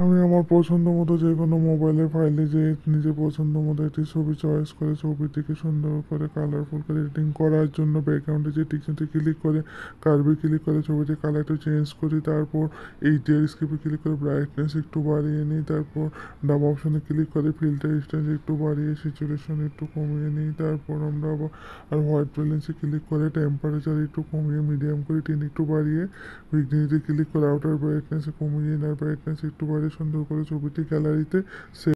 আমি আমার পছন্দ মতো যে কোনো মোবাইলের ফাইলে যে নিজের পছন্দ মতো একটি ছবি চয়েস করে ছবিটিকে সুন্দর করে কালারফুল করে এডিটিং করার জন্য ব্যাকগ্রাউন্ডে যে টিকশনটি ক্লিক করে কার্ভে ক্লিক করে কালার কালারটা চেঞ্জ করি তারপর এই ডিয়ার স্ক্রিপে ক্লিক করে ব্রাইটনেস একটু বাড়িয়ে নিই তারপর ডাব অপশনে ক্লিক করে ফিল্টার স্টেন্স একটু বাড়িয়ে সিচুয়েশন একটু কমিয়ে নিই তারপর আমরা আবার আর হোয়াইট ব্যালেন্সে ক্লিক করে টেম্পারেচার একটু কমিয়ে মিডিয়াম করে টিন একটু বাড়িয়ে উইকনেসে ক্লিক করে আউটার ব্রাইটনেসে কমিয়ে আর ব্রাইটনেস একটু বাড়িয়ে সুন্দর করে ছবিটি গ্যালারিতে সে--